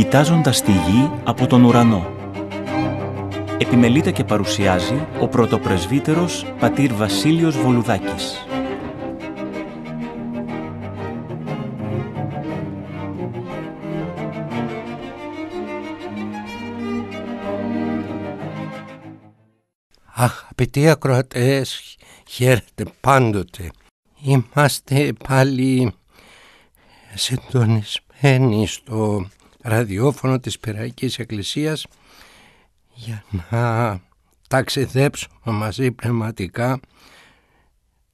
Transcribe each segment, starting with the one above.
κοιτάζοντας τη γη από τον ουρανό. Επιμελείται και παρουσιάζει ο πρωτοπρεσβύτερος πατήρ Βασίλειος Βολουδάκης. Αχ, αγαπητοί ακροατές, χαίρετε πάντοτε. Είμαστε πάλι συντονισμένοι στο ραδιόφωνο της Περαϊκής Εκκλησίας για να ταξιδέψουμε μαζί πνευματικά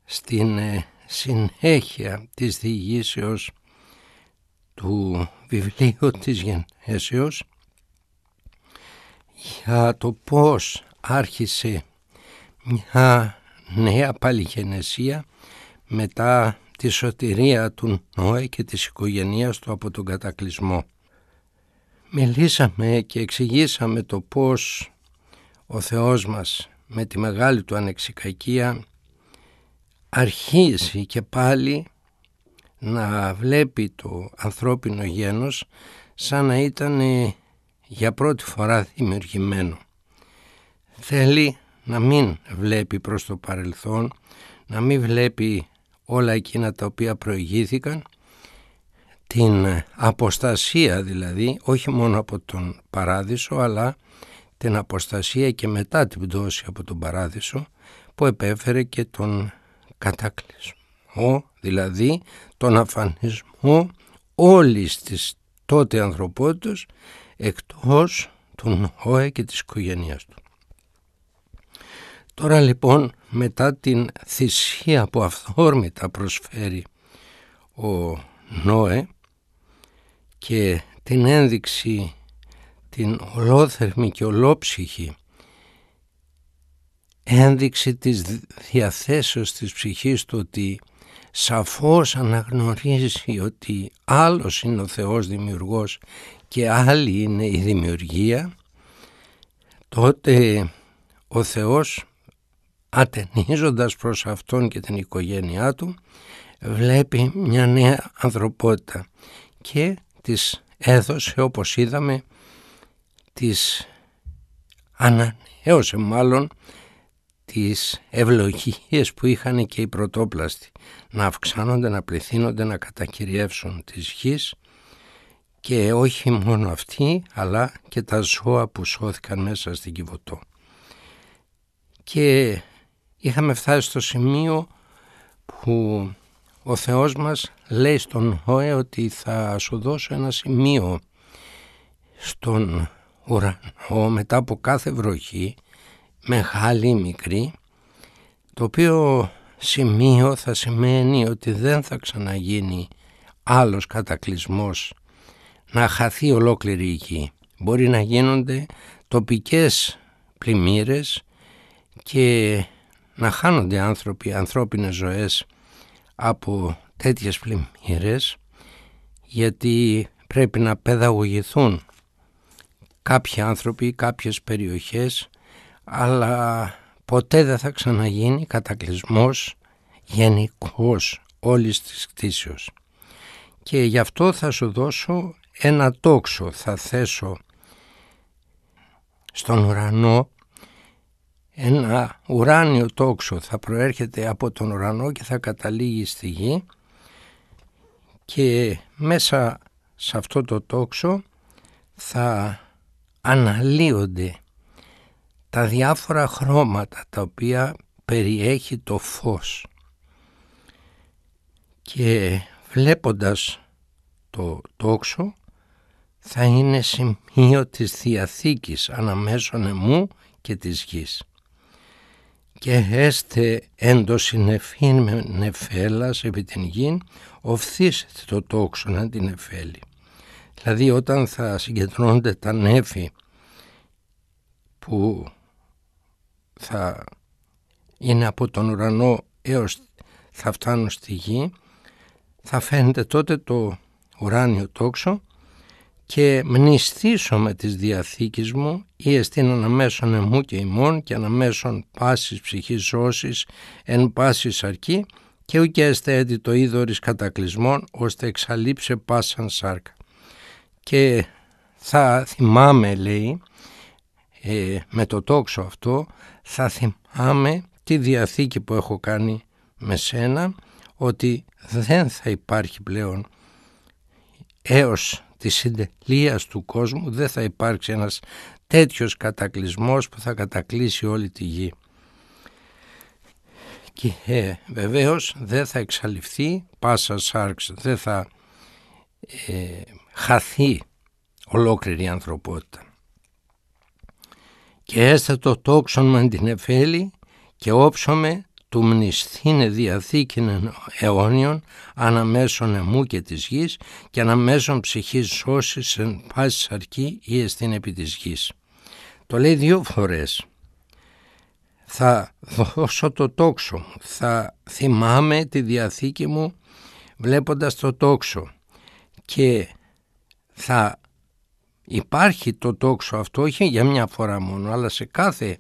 στην ε, συνέχεια της διηγήσεως του βιβλίου της Γενέσεως για το πώς άρχισε μια νέα παλιγενεσία μετά τη σωτηρία του Νόε και της οικογένειας του από τον κατακλυσμό. Μιλήσαμε και εξηγήσαμε το πώς ο Θεός μας με τη μεγάλη του ανεξικακία αρχίζει και πάλι να βλέπει το ανθρώπινο γένος σαν να ήταν ε, για πρώτη φορά δημιουργημένο. Θέλει να μην βλέπει προς το παρελθόν, να μην βλέπει όλα εκείνα τα οποία προηγήθηκαν, την αποστασία δηλαδή όχι μόνο από τον παράδεισο αλλά την αποστασία και μετά την πτώση από τον παράδεισο που επέφερε και τον κατάκλυσμο δηλαδή τον αφανισμό όλης της τότε ανθρωπότητας εκτός του Νόε και της οικογένειάς του. Τώρα λοιπόν μετά την θυσία που αυθόρμητα προσφέρει ο Νόε και την ένδειξη την ολόθερμη και ολόψυχη ένδειξη της διαθέσεως της ψυχής του ότι σαφώς αναγνωρίζει ότι άλλος είναι ο Θεός Δημιουργός και άλλη είναι η δημιουργία, τότε ο Θεός ατενίζοντας προς Αυτόν και την οικογένειά Του βλέπει μια νέα ανθρωπότητα και της έδωσε όπως είδαμε της ανανέωσε μάλλον τις ευλογίες που είχαν και οι πρωτόπλαστοι να αυξάνονται, να πληθύνονται, να κατακυριεύσουν τις γης και όχι μόνο αυτοί αλλά και τα ζώα που σώθηκαν μέσα στην Κιβωτό. Και είχαμε φτάσει στο σημείο που ο Θεός μας λέει στον Χωέ ότι θα σου δώσω ένα σημείο στον ουρανό μετά από κάθε βροχή, μεγάλη ή μικρή, το οποίο σημείο θα σημαίνει ότι δεν θα ξαναγίνει άλλος κατακλυσμός να χαθεί ολόκληρη η γη. Μπορεί να γίνονται τοπικές πλημμύρες και να χάνονται άνθρωποι, ανθρώπινες ζωές από τέτοιες πλημμύρες γιατί πρέπει να παιδαγωγηθούν κάποιοι άνθρωποι, κάποιες περιοχές αλλά ποτέ δεν θα ξαναγίνει κατακλυσμός γενικός όλης της κτήσεως. Και γι' αυτό θα σου δώσω ένα τόξο, θα θέσω στον ουρανό ένα ουράνιο τόξο θα προέρχεται από τον ουρανό και θα καταλήγει στη γη και μέσα σε αυτό το τόξο θα αναλύονται τα διάφορα χρώματα τα οποία περιέχει το φως και βλέποντας το τόξο θα είναι σημείο της Διαθήκης αναμέσων εμού και της γης και έστε έντο συνεφήν με νεφέλας επί την γη, οφθής το να την εφέλει. Δηλαδή όταν θα συγκεντρώνονται τα νέφη που θα είναι από τον ουρανό έως θα φτάνουν στη γη θα φαίνεται τότε το ουράνιο τόξο και μνηστήσω με της Διαθήκης μου ή εστίν αναμέσων εμού και ημών και αναμέσων πάσης ψυχής ζώσης εν πάσης αρκή και ουκ έστε έτη το είδωρης κατακλυσμών ώστε εξαλείψε πάσαν σάρκα. Και θα θυμάμαι λέει ε, με το τόξο αυτό θα θυμάμαι τη Διαθήκη που έχω κάνει με σένα ότι δεν θα υπάρχει πλέον έως της συντελείας του κόσμου δεν θα υπάρξει ένας τέτοιος κατακλυσμός που θα κατακλείσει όλη τη γη. Και ε, βεβαίως δεν θα εξαλειφθεί πάσα σάρξ, δεν θα ε, χαθεί ολόκληρη η ανθρωπότητα. Και το τόξον με την εφέλη και όψομε του μνησθήνε διαθήκην αιώνιον αναμέσων εμού και της γης και αναμέσων ψυχής σώσης εν πάσης αρκή ή εστίν επί της γης. Το λέει δύο φορές. Θα δώσω το τόξο, θα θυμάμαι τη διαθήκη μου βλέποντας το τόξο και θα υπάρχει το τόξο αυτό όχι για μια φορά μόνο αλλά σε κάθε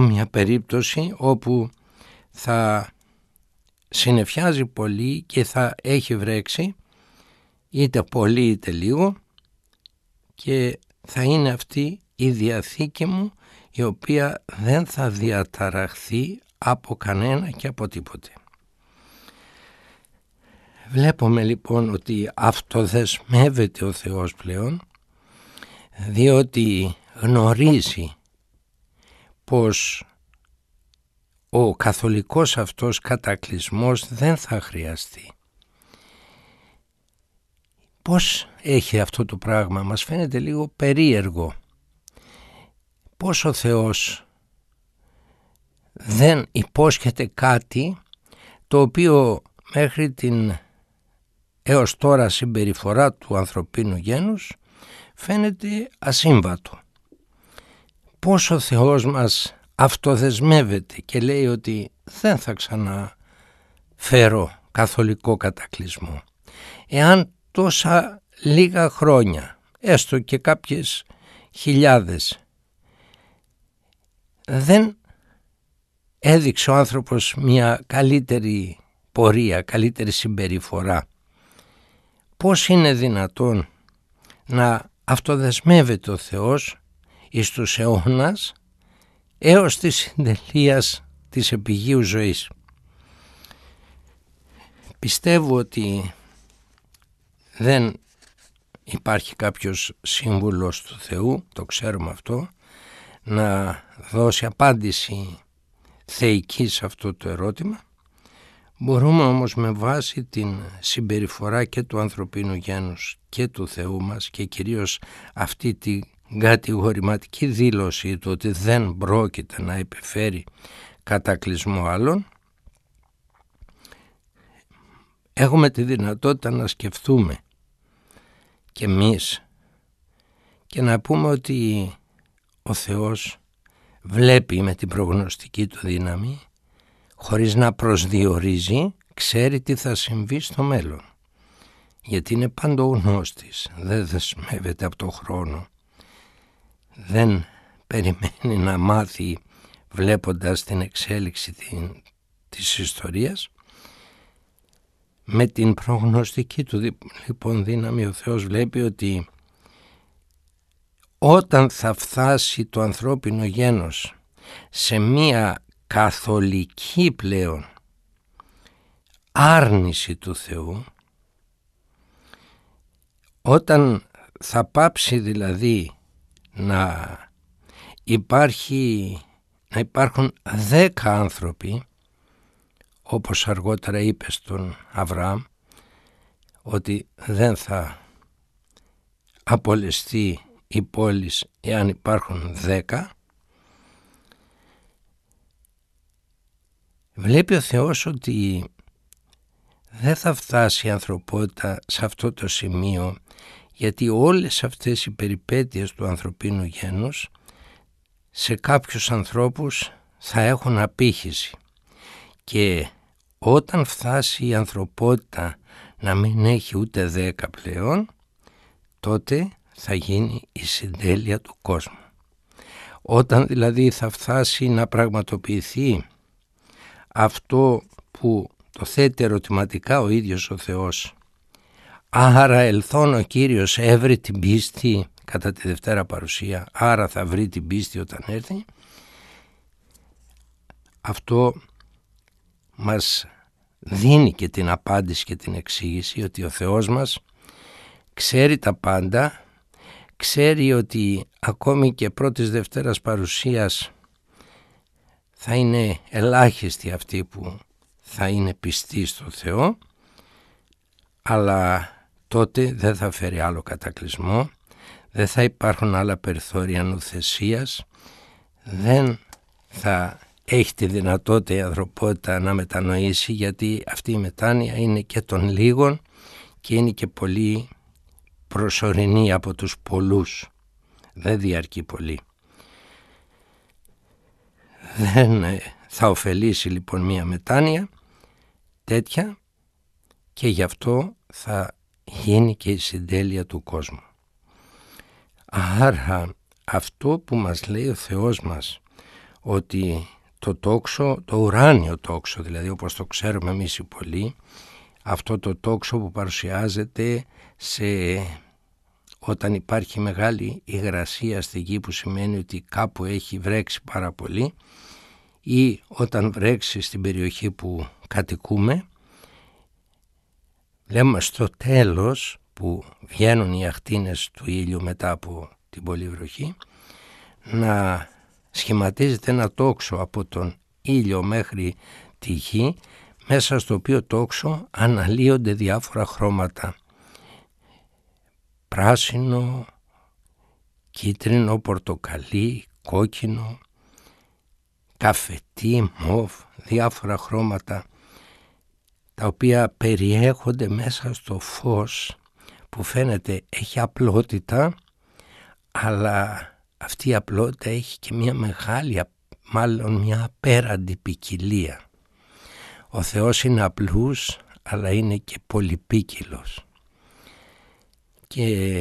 μια περίπτωση όπου θα συνεφιάζει πολύ και θα έχει βρέξει είτε πολύ είτε λίγο και θα είναι αυτή η διαθήκη μου η οποία δεν θα διαταραχθεί από κανένα και από τίποτε. Βλέπουμε λοιπόν ότι αυτοδεσμεύεται ο Θεός πλέον διότι γνωρίζει πως ο καθολικός αυτός κατακλισμός δεν θα χρειαστεί. Πώς έχει αυτό το πράγμα, μας φαίνεται λίγο περίεργο. Πώς ο Θεός δεν υπόσχεται κάτι το οποίο μέχρι την έως τώρα συμπεριφορά του ανθρωπίνου γένους φαίνεται ασύμβατο πώς ο Θεός μας αυτοδεσμεύεται και λέει ότι δεν θα ξαναφέρω καθολικό κατακλυσμό. Εάν τόσα λίγα χρόνια, έστω και κάποιες χιλιάδες, δεν έδειξε ο άνθρωπος μια καλύτερη πορεία, καλύτερη συμπεριφορά. Πώς είναι δυνατόν να αυτοδεσμεύεται ο Θεός εις τους αιώνας έως της συντελείας της επιγείου ζωής. Πιστεύω ότι δεν υπάρχει κάποιος σύμβουλος του Θεού, το ξέρουμε αυτό, να δώσει απάντηση θεϊκή σε αυτό το ερώτημα. Μπορούμε όμως με βάση την συμπεριφορά και του ανθρωπίνου γένους και του Θεού μας και κυρίως αυτή τη κατηγορηματική δήλωση του ότι δεν πρόκειται να επιφέρει κατακλυσμό άλλων, έχουμε τη δυνατότητα να σκεφτούμε και εμείς και να πούμε ότι ο Θεός βλέπει με την προγνωστική του δύναμη χωρίς να προσδιορίζει ξέρει τι θα συμβεί στο μέλλον γιατί είναι πάντογνώστης δεν δεσμεύεται από το χρόνο δεν περιμένει να μάθει βλέποντας την εξέλιξη της ιστορίας με την προγνωστική του λοιπόν δύναμη ο Θεός βλέπει ότι όταν θα φτάσει το ανθρώπινο γένος σε μία καθολική πλέον άρνηση του Θεού όταν θα πάψει δηλαδή να υπάρχει να υπάρχουν δέκα άνθρωποι όπως αργότερα είπε στον Αβραάμ ότι δεν θα απολεστεί η πόλη εάν υπάρχουν δέκα βλέπει ο Θεός ότι δεν θα φτάσει η ανθρωπότητα σε αυτό το σημείο γιατί όλες αυτές οι περιπέτειες του ανθρωπίνου γένους σε κάποιους ανθρώπους θα έχουν απήχηση και όταν φτάσει η ανθρωπότητα να μην έχει ούτε δέκα πλέον τότε θα γίνει η συντέλεια του κόσμου. Όταν δηλαδή θα φτάσει να πραγματοποιηθεί αυτό που το θέτει ερωτηματικά ο ίδιος ο Θεός Άρα ελθόν ο Κύριος έβρει την πίστη κατά τη Δευτέρα παρουσία, άρα θα βρει την πίστη όταν έρθει. Αυτό μας δίνει και την απάντηση και την εξήγηση ότι ο Θεός μας ξέρει τα πάντα, ξέρει ότι ακόμη και πρώτης Δευτέρας παρουσίας θα είναι ελάχιστοι αυτοί που θα είναι πιστοί στο Θεό αλλά τότε δεν θα φέρει άλλο κατακλυσμό, δεν θα υπάρχουν άλλα περιθώρια νουθεσίας, δεν θα έχει τη δυνατότητα η ανθρωπότητα να μετανοήσει γιατί αυτή η μετάνοια είναι και των λίγων και είναι και πολύ προσωρινή από τους πολλούς. Δεν διαρκεί πολύ. Δεν ε, θα ωφελήσει λοιπόν μία μετάνοια τέτοια και γι' αυτό θα γίνει και η συντέλεια του κόσμου. Άρα αυτό που μας λέει ο Θεός μας ότι το τόξο, το ουράνιο τόξο δηλαδή όπως το ξέρουμε εμείς οι πολλοί αυτό το τόξο που παρουσιάζεται σε, όταν υπάρχει μεγάλη υγρασία στη γη που σημαίνει ότι κάπου έχει βρέξει πάρα πολύ ή όταν βρέξει στην περιοχή που κατοικούμε Λέμε στο τέλος που βγαίνουν οι αχτίνες του ήλιου μετά από την βροχή να σχηματίζεται ένα τόξο από τον ήλιο μέχρι τη γη μέσα στο οποίο τόξο αναλύονται διάφορα χρώματα πράσινο, κίτρινο, πορτοκαλί, κόκκινο, καφετή, μοβ, διάφορα χρώματα τα οποία περιέχονται μέσα στο φως που φαίνεται έχει απλότητα αλλά αυτή η απλότητα έχει και μια μεγάλη μάλλον μια απέραντη ποικιλία. Ο Θεός είναι απλούς αλλά είναι και πολυπίκυλος και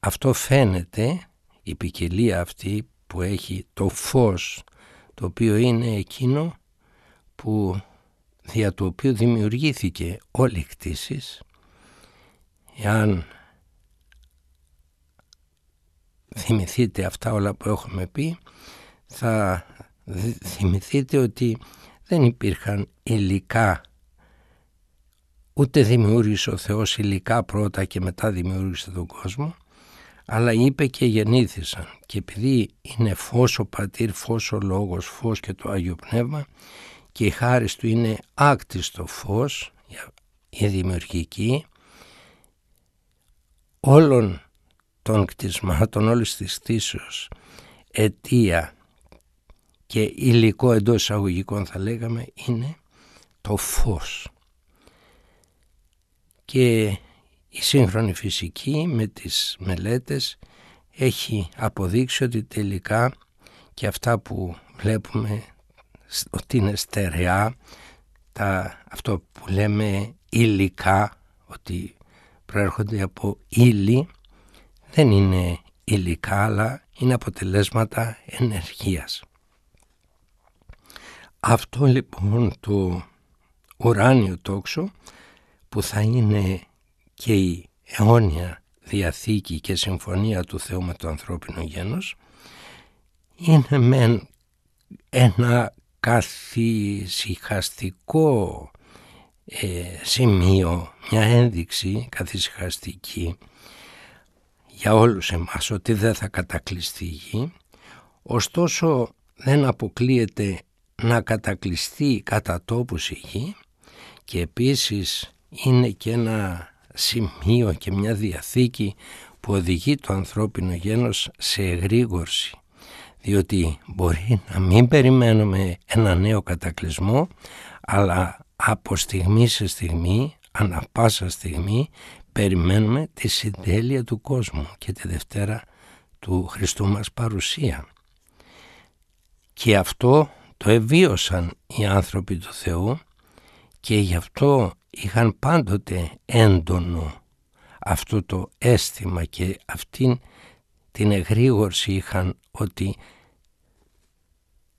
αυτό φαίνεται η ποικιλία αυτή που έχει το φως το οποίο είναι εκείνο που δια του οποίου δημιουργήθηκε όλη οι κτήση εάν θυμηθείτε αυτά όλα που έχουμε πει θα θυμηθείτε ότι δεν υπήρχαν υλικά ούτε δημιούργησε ο Θεός υλικά πρώτα και μετά δημιούργησε τον κόσμο αλλά είπε και γεννήθησαν και επειδή είναι φως ο πατήρ, φως ο λόγος, φως και το Άγιο Πνεύμα και η χάρη του είναι άκτιστο φως, η δημιουργική, όλων των κτισμάτων, όλης της θύσεως, αιτία και υλικό εντός εισαγωγικών θα λέγαμε είναι το φως. Και η σύγχρονη φυσική με τις μελέτες έχει αποδείξει ότι τελικά και αυτά που βλέπουμε ότι είναι στερεά τα, αυτό που λέμε υλικά, ότι προέρχονται από ύλη, δεν είναι υλικά αλλά είναι αποτελέσματα ενεργείας. Αυτό λοιπόν το ουράνιο τόξο που θα είναι και η αιώνια διαθήκη και συμφωνία του Θεού με το ανθρώπινο γένος είναι μεν ένα καθησυχαστικό ε, σημείο, μια ένδειξη καθησυχαστική για όλους εμάς ότι δεν θα κατακλειστεί η γη. Ωστόσο δεν αποκλείεται να κατακλειστεί κατά τόπους η γη και επίσης είναι και ένα σημείο και μια διαθήκη που οδηγεί το ανθρώπινο γένος σε εγρήγορση διότι μπορεί να μην περιμένουμε ένα νέο κατακλυσμό αλλά από στιγμή σε στιγμή, ανά πάσα στιγμή περιμένουμε τη συντέλεια του κόσμου και τη Δευτέρα του Χριστού μας παρουσία. Και αυτό το εβίωσαν οι άνθρωποι του Θεού και γι' αυτό είχαν πάντοτε έντονο αυτό το αίσθημα και αυτήν την εγρήγορση είχαν ότι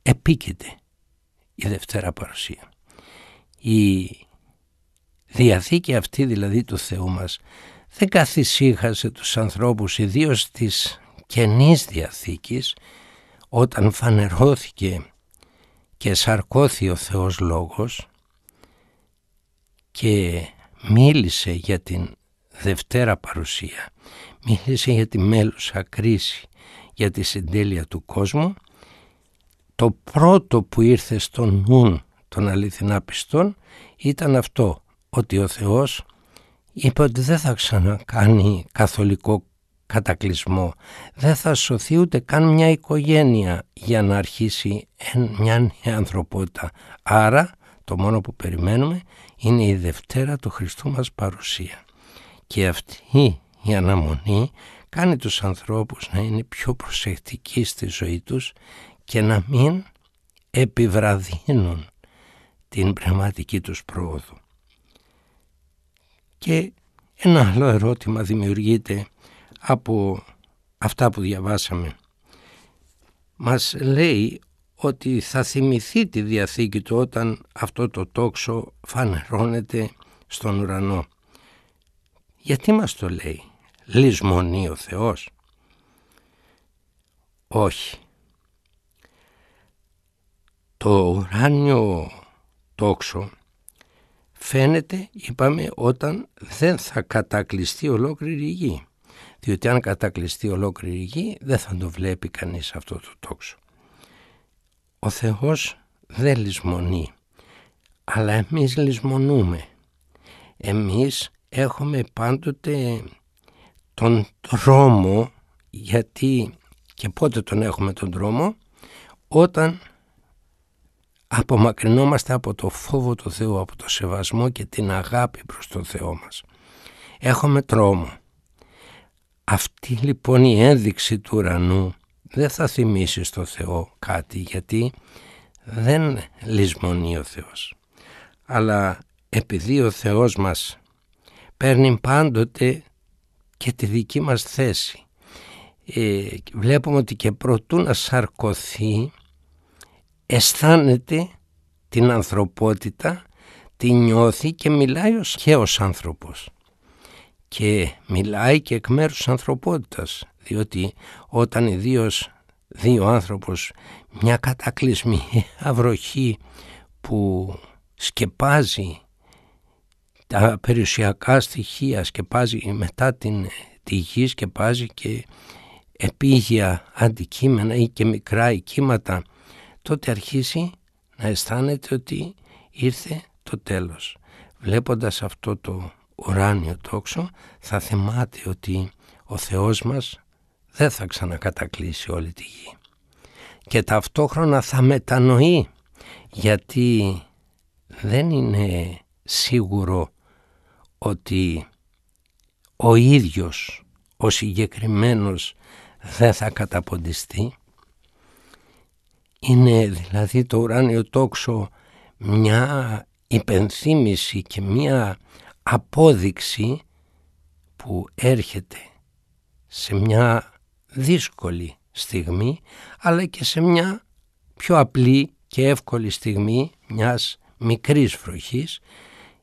επίκειται η Δευτέρα Παρουσία. Η Διαθήκη αυτή δηλαδή του Θεού μας δεν καθησύχασε τους ανθρώπους ιδίως της Καινής Διαθήκης όταν φανερώθηκε και σαρκώθη ο Θεός Λόγος και μίλησε για την Δευτέρα Παρουσία, μίλησε για τη μέλουσα κρίση, για τη συντέλεια του κόσμου το πρώτο που ήρθε στον νου των αληθινά πιστών ήταν αυτό ότι ο Θεός είπε ότι δεν θα ξανακάνει καθολικό κατακλυσμό δεν θα σωθεί ούτε καν μια οικογένεια για να αρχίσει μια νέα ανθρωπότητα άρα το μόνο που περιμένουμε είναι η Δευτέρα του Χριστού μας παρουσία και αυτή η αναμονή κάνει τους ανθρώπους να είναι πιο προσεκτικοί στη ζωή τους και να μην επιβραδύνουν την πνευματική τους πρόοδο. Και ένα άλλο ερώτημα δημιουργείται από αυτά που διαβάσαμε. Μας λέει ότι θα θυμηθεί τη Διαθήκη του όταν αυτό το τόξο φανερώνεται στον ουρανό. Γιατί μας το λέει, λησμονεί ο Θεός. Όχι, το ουράνιο τόξο φαίνεται, είπαμε, όταν δεν θα κατακλειστεί ολόκληρη η γη. Διότι αν κατακλειστεί ολόκληρη η γη δεν θα το βλέπει κανείς αυτό το τόξο. Ο Θεός δεν λησμονεί, αλλά εμείς λησμονούμε. Εμείς έχουμε πάντοτε τον τρόμο, γιατί και πότε τον έχουμε τον δρόμο όταν απομακρυνόμαστε από το φόβο του Θεού, από το σεβασμό και την αγάπη προς τον Θεό μας. Έχουμε τρόμο. Αυτή λοιπόν η ένδειξη του ουρανού δεν θα θυμίσει στο Θεό κάτι γιατί δεν λησμονεί ο Θεός. Αλλά επειδή ο Θεός μας παίρνει πάντοτε και τη δική μας θέση. Ε, βλέπουμε ότι και προτού να σαρκωθεί αισθάνεται την ανθρωπότητα, τη νιώθει και μιλάει ως και άνθρωπος. Και μιλάει και εκ μέρους της ανθρωπότητας, διότι όταν ιδίως δύο άνθρωπος μια κατακλυσμή αυροχή που σκεπάζει τα περιουσιακά στοιχεία, σκεπάζει μετά την, τη γη, σκεπάζει και επίγεια αντικείμενα ή και μικρά οικήματα τότε αρχίσει να αισθάνεται ότι ήρθε το τέλος. Βλέποντας αυτό το ουράνιο τόξο θα θυμάται ότι ο Θεός μας δεν θα ξανακατακλείσει όλη τη γη. Και ταυτόχρονα θα μετανοεί γιατί δεν είναι σίγουρο ότι ο ίδιος ο συγκεκριμένος δεν θα καταποντιστεί είναι δηλαδή το ουράνιο τόξο μια υπενθύμηση και μια απόδειξη που έρχεται σε μια δύσκολη στιγμή αλλά και σε μια πιο απλή και εύκολη στιγμή μιας μικρής βροχής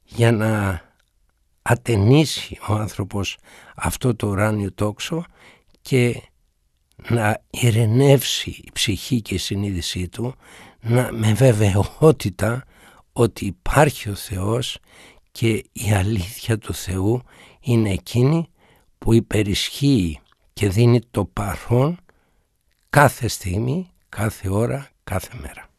για να ατενίσει ο άνθρωπος αυτό το ουράνιο τόξο και να ηρενεύσει η ψυχή και η συνείδησή του να, με βεβαιότητα ότι υπάρχει ο Θεός και η αλήθεια του Θεού είναι εκείνη που υπερισχύει και δίνει το παρόν κάθε στιγμή, κάθε ώρα, κάθε μέρα.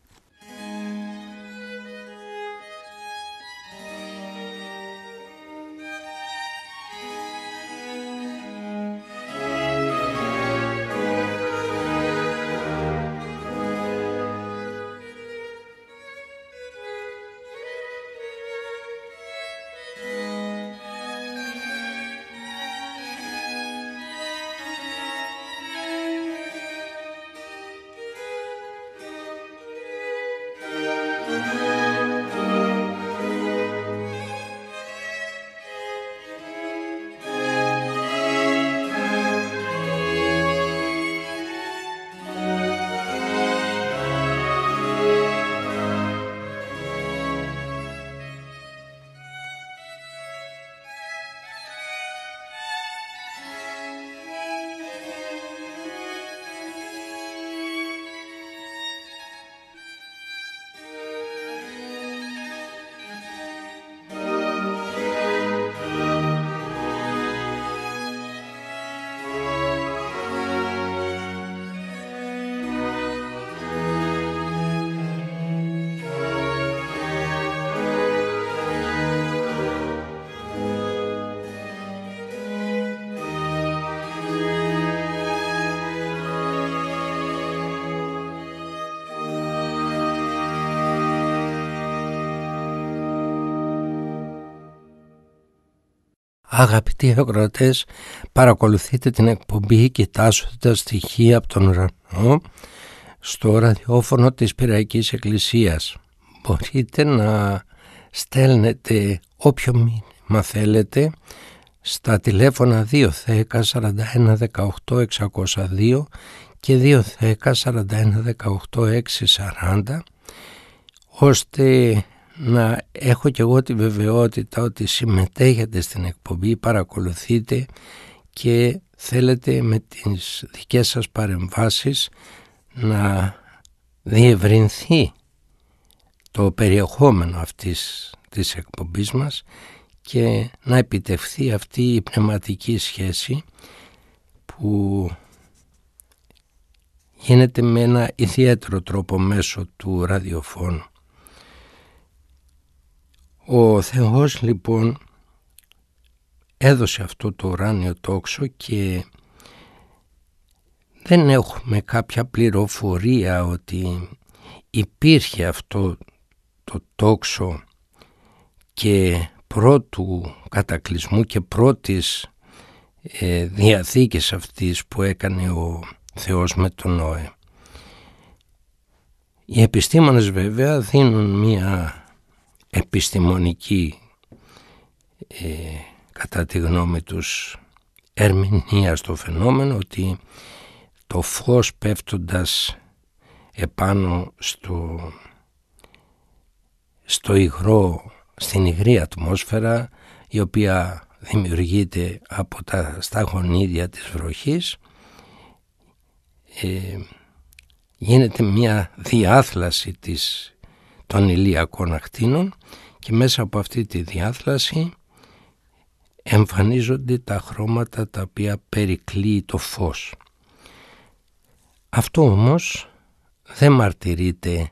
Αγαπητοί παρακολουθείτε την εκπομπή κοιτάζοντα στοιχεία από τον ουρανό στο ραδιόφωνο της Πυραϊκής Εκκλησίας. Μπορείτε να στέλνετε όποιο μήνυμα θέλετε στα τηλέφωνα 210 4118 41 602 και 210-4118-640 41 640 ώστε να έχω και εγώ τη βεβαιότητα ότι συμμετέχετε στην εκπομπή, παρακολουθείτε και θέλετε με τις δικές σας παρεμβάσεις να διευρυνθεί το περιεχόμενο αυτής της εκπομπής μας και να επιτευχθεί αυτή η πνευματική σχέση που γίνεται με ένα ιδιαίτερο τρόπο μέσω του ραδιοφώνου. Ο Θεός λοιπόν έδωσε αυτό το ουράνιο τόξο και δεν έχουμε κάποια πληροφορία ότι υπήρχε αυτό το τόξο και πρώτου κατακλυσμού και πρώτης ε, διαθήκης αυτής που έκανε ο Θεός με τον Νόε. Οι επιστήμονες βέβαια δίνουν μία επιστημονική ε, κατά τη γνώμη τους ερμηνεία στο φαινόμενο ότι το φως πέφτοντας επάνω στο, στο υγρό, στην υγρή ατμόσφαιρα η οποία δημιουργείται από τα σταγονίδια της βροχής ε, γίνεται μια διάθλαση της των ηλιακών ακτίνων και μέσα από αυτή τη διάθλαση εμφανίζονται τα χρώματα τα οποία περικλείει το φως. Αυτό όμως δεν μαρτυρείται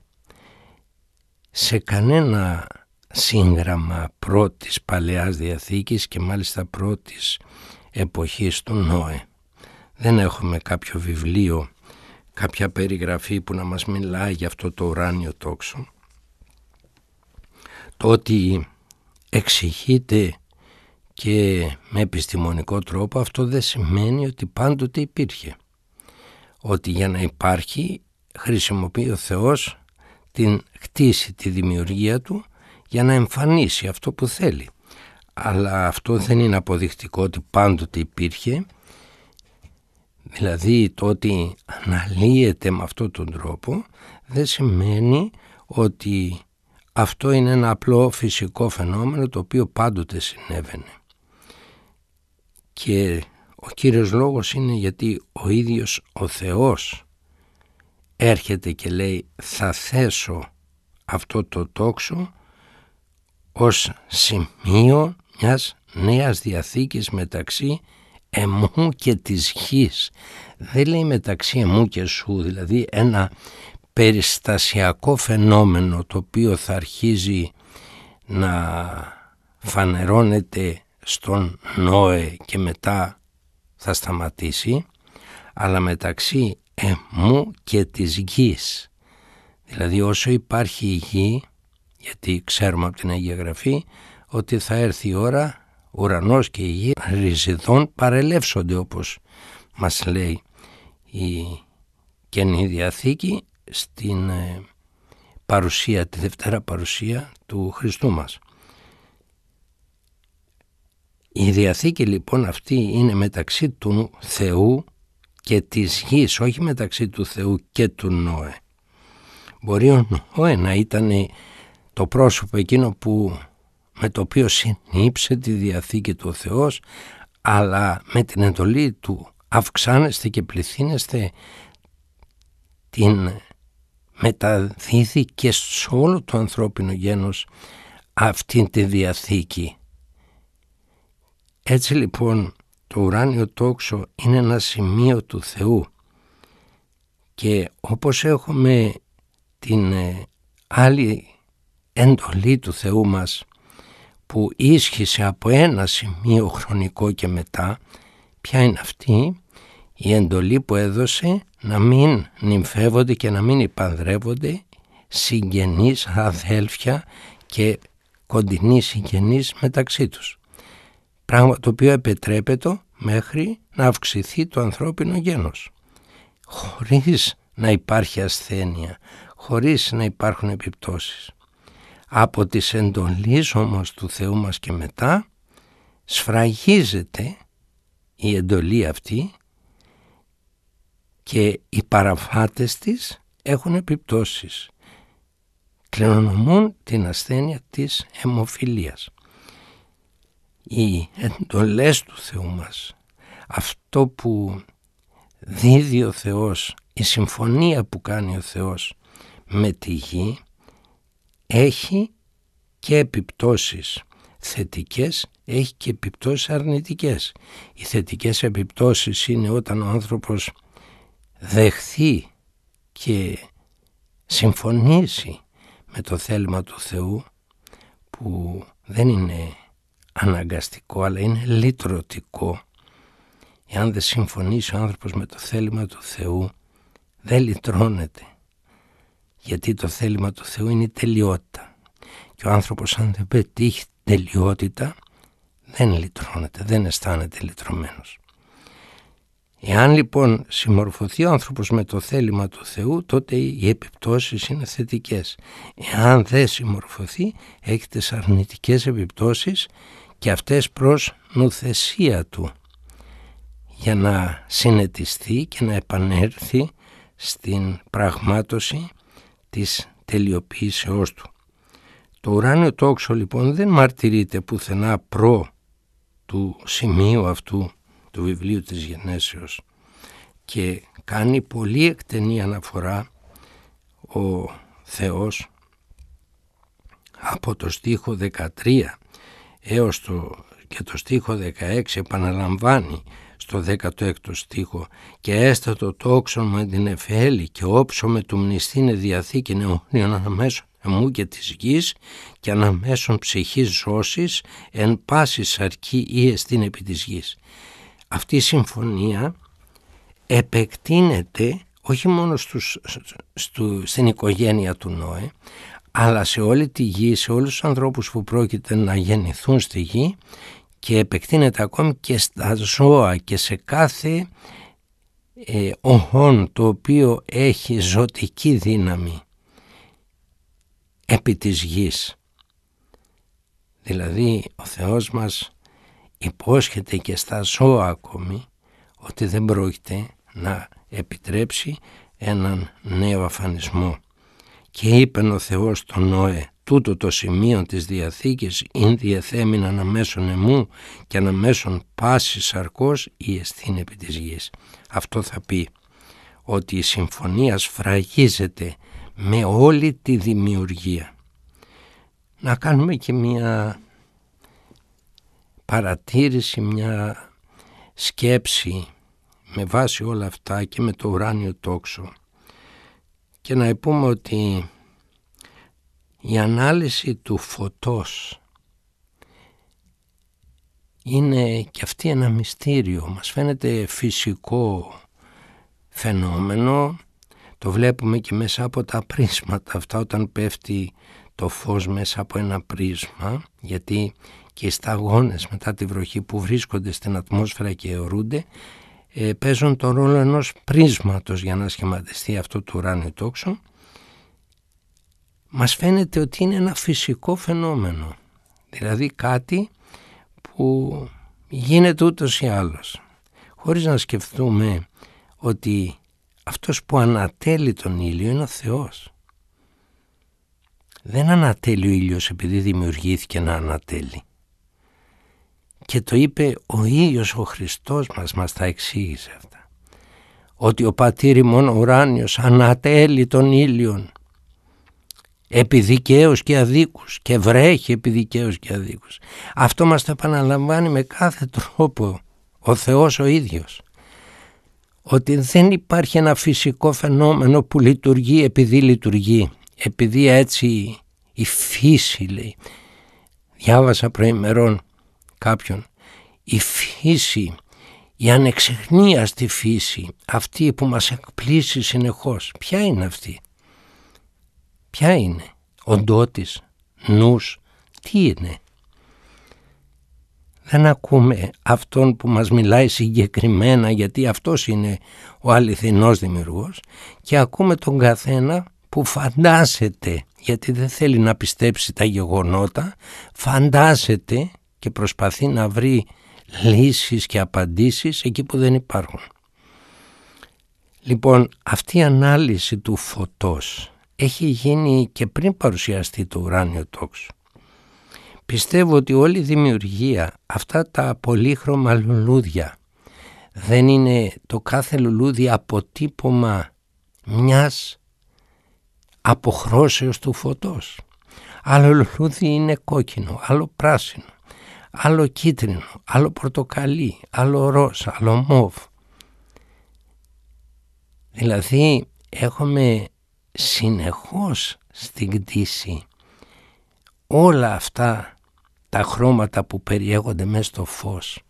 σε κανένα σύγγραμμα πρώτης Παλαιάς Διαθήκης και μάλιστα πρώτης εποχής του Νόε. Δεν έχουμε κάποιο βιβλίο, κάποια περιγραφή που να μας μιλάει για αυτό το ουράνιο τόξο ότι εξηγείται και με επιστημονικό τρόπο αυτό δεν σημαίνει ότι πάντοτε υπήρχε. Ότι για να υπάρχει χρησιμοποιεί ο Θεός την κτίση, τη δημιουργία του για να εμφανίσει αυτό που θέλει. Αλλά αυτό δεν είναι αποδεικτικό ότι πάντοτε υπήρχε. Δηλαδή το ότι αναλύεται με αυτόν τον τρόπο δεν σημαίνει ότι αυτό είναι ένα απλό φυσικό φαινόμενο το οποίο πάντοτε συνέβαινε. Και ο κύριος λόγος είναι γιατί ο ίδιος ο Θεός έρχεται και λέει θα θέσω αυτό το τόξο ως σημείο μιας νέας διαθήκης μεταξύ εμού και της γης. Δεν λέει μεταξύ εμού και σου, δηλαδή ένα περιστασιακό φαινόμενο το οποίο θα αρχίζει να φανερώνεται στον Νόε και μετά θα σταματήσει αλλά μεταξύ εμού και της γης. Δηλαδή όσο υπάρχει η γη, γιατί ξέρουμε από την Αγία Γραφή, ότι θα έρθει η ώρα, ουρανός και η γη ριζιδών παρελεύσονται όπως μας λέει η Καινή Διαθήκη στην ε, παρουσία, τη Δευτέρα παρουσία του Χριστού μας. Η Διαθήκη λοιπόν αυτή είναι μεταξύ του Θεού και της γης, όχι μεταξύ του Θεού και του Νόε. Μπορεί ο Νόε να ήταν το πρόσωπο εκείνο που με το οποίο συνήψε τη Διαθήκη του ο Θεός, αλλά με την εντολή του αυξάνεστε και πληθύνεστε την και σε όλο το ανθρώπινο γένος αυτή τη Διαθήκη. Έτσι λοιπόν το ουράνιο τόξο είναι ένα σημείο του Θεού και όπως έχουμε την ε, άλλη εντολή του Θεού μας που ίσχυσε από ένα σημείο χρονικό και μετά, ποια είναι αυτή η εντολή που έδωσε να μην νυμφεύονται και να μην υπανδρεύονται συγγενείς, αδέλφια και κοντινοί συγγενείς μεταξύ τους. Πράγμα το οποίο επιτρέπεται μέχρι να αυξηθεί το ανθρώπινο γένος. Χωρίς να υπάρχει ασθένεια, χωρίς να υπάρχουν επιπτώσεις. Από τις εντολής όμως του Θεού μας και μετά σφραγίζεται η εντολή αυτή και οι παραφάτες της έχουν επιπτώσεις. Κληρονομούν την ασθένεια της αιμοφιλίας. Οι εντολές του Θεού μας, αυτό που δίδει ο Θεός, η συμφωνία που κάνει ο Θεός με τη γη, έχει και επιπτώσεις θετικές έχει και επιπτώσεις αρνητικές. Οι θετικές επιπτώσεις είναι όταν ο άνθρωπος δεχθεί και συμφωνήσει με το θέλημα του Θεού που δεν είναι αναγκαστικό αλλά είναι λυτρωτικό εάν δεν συμφωνήσει ο άνθρωπος με το θέλημα του Θεού δεν λυτρώνεται γιατί το θέλημα του Θεού είναι η τελειότητα και ο άνθρωπος αν δεν πετύχει τελειότητα δεν λυτρώνεται, δεν αισθάνεται λυτρωμένος Εάν λοιπόν συμμορφωθεί ο άνθρωπος με το θέλημα του Θεού, τότε οι επιπτώσεις είναι θετικές. Εάν δεν συμμορφωθεί, έχει τις αρνητικές επιπτώσεις και αυτές προς νουθεσία του για να συνετιστεί και να επανέλθει στην πραγμάτωση της τελειοποίησεώς του. Το ουράνιο τόξο λοιπόν δεν μαρτυρείται πουθενά προ του σημείου αυτού του βιβλίου της Γενέσεως και κάνει πολύ εκτενή αναφορά ο Θεός από το στίχο 13 έως το και το στίχο 16 επαναλαμβάνει στο 16ο στίχο «Και έστατο τόξον με την εφέλη και όψο με του μνηστήνε διαθήκη αιώνιον αναμέσω μου και της γης και αναμέσων ψυχής ζώσης εν πάσης σαρκή ή εστίν επί της γης αυτή η συμφωνία επεκτείνεται όχι μόνο στους, στου, στην οικογένεια του Νόε αλλά σε όλη τη γη, σε όλους τους ανθρώπους που πρόκειται να γεννηθούν στη γη και επεκτείνεται ακόμη και στα ζώα και σε κάθε ε, οχόν το οποίο έχει ζωτική δύναμη επί της γης. Δηλαδή ο Θεός μας υπόσχεται και στα ζώα ακόμη ότι δεν πρόκειται να επιτρέψει έναν νέο αφανισμό. Και είπε ο Θεός τον Νόε, τούτο το σημείο της Διαθήκης είναι να αναμέσων εμού και αναμέσων πάσης σαρκός η εστίν επί της γης. Αυτό θα πει ότι η συμφωνία σφραγίζεται με όλη τη δημιουργία. Να κάνουμε και μία παρατήρηση, μια σκέψη με βάση όλα αυτά και με το ουράνιο τόξο και να πούμε ότι η ανάλυση του φωτός είναι και αυτή ένα μυστήριο. Μας φαίνεται φυσικό φαινόμενο. Το βλέπουμε και μέσα από τα πρίσματα αυτά όταν πέφτει το φως μέσα από ένα πρίσμα γιατί και οι σταγόνες μετά τη βροχή που βρίσκονται στην ατμόσφαιρα και αιωρούνται ε, παίζουν τον ρόλο ενός πρίσματος για να σχηματιστεί αυτό το ουράνιο τόξο μας φαίνεται ότι είναι ένα φυσικό φαινόμενο δηλαδή κάτι που γίνεται ούτως ή άλλως χωρίς να σκεφτούμε ότι αυτός που ανατέλει τον ήλιο είναι ο Θεός δεν ανατέλει ο ήλιος επειδή δημιουργήθηκε να ανατέλει και το είπε ο ίδιος ο Χριστός μας, μας τα εξήγησε αυτά. Ότι ο Πατήρ ο ουράνιος ανατέλει τον ήλιον επί και αδίκους και βρέχει επί και αδίκους. Αυτό μας τα επαναλαμβάνει με κάθε τρόπο ο Θεός ο ίδιος. Ότι δεν υπάρχει ένα φυσικό φαινόμενο που λειτουργεί επειδή λειτουργεί. Επειδή έτσι η φύση λέει. Διάβασα προημερών κάποιον. Η φύση, η στη φύση, αυτή που μας εκπλήσει συνεχώς, ποια είναι αυτή. Ποια είναι, οντότης, νους, τι είναι. Δεν ακούμε αυτόν που μας μιλάει συγκεκριμένα γιατί αυτός είναι ο αληθινός δημιουργός και ακούμε τον καθένα που φαντάζεται γιατί δεν θέλει να πιστέψει τα γεγονότα, φαντάζεται και προσπαθεί να βρει λύσεις και απαντήσεις εκεί που δεν υπάρχουν. Λοιπόν, αυτή η ανάλυση του φωτός έχει γίνει και πριν παρουσιαστεί το ουράνιο τόξο. Πιστεύω ότι όλη η δημιουργία, αυτά τα πολύχρωμα λουλούδια, δεν είναι το κάθε λουλούδι αποτύπωμα μιας αποχρώσεως του φωτός. Άλλο λουλούδι είναι κόκκινο, άλλο πράσινο άλλο κίτρινο, άλλο πορτοκαλί, άλλο ροζ, άλλο μόβ. Δηλαδή έχουμε συνεχώς στην κτήση όλα αυτά τα χρώματα που περιέχονται μέσα στο φως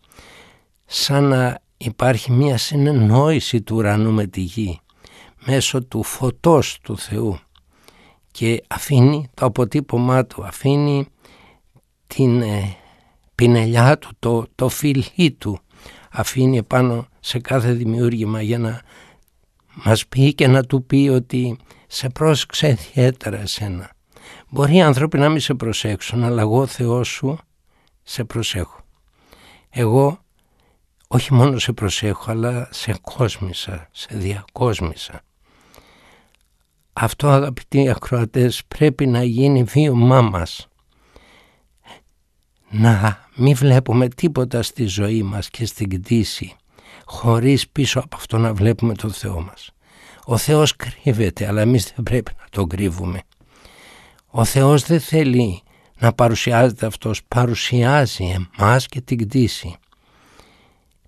σαν να υπάρχει μία συνεννόηση του ουρανού με τη γη μέσω του φωτός του Θεού και αφήνει το αποτύπωμά του, αφήνει την ε, πινελιά του, το, το φιλί του αφήνει επάνω σε κάθε δημιούργημα για να μας πει και να του πει ότι σε πρόσεξε ιδιαίτερα εσένα. Μπορεί οι άνθρωποι να μην σε προσέξουν, αλλά εγώ Θεός σου σε προσέχω. Εγώ όχι μόνο σε προσέχω, αλλά σε κόσμησα, σε διακόσμησα. Αυτό αγαπητοί ακροατές πρέπει να γίνει βίωμά μας να μην βλέπουμε τίποτα στη ζωή μας και στην κτήση χωρίς πίσω από αυτό να βλέπουμε τον Θεό μας. Ο Θεός κρύβεται αλλά εμείς δεν πρέπει να τον κρύβουμε. Ο Θεός δεν θέλει να παρουσιάζεται αυτός, παρουσιάζει εμάς και την κτήση.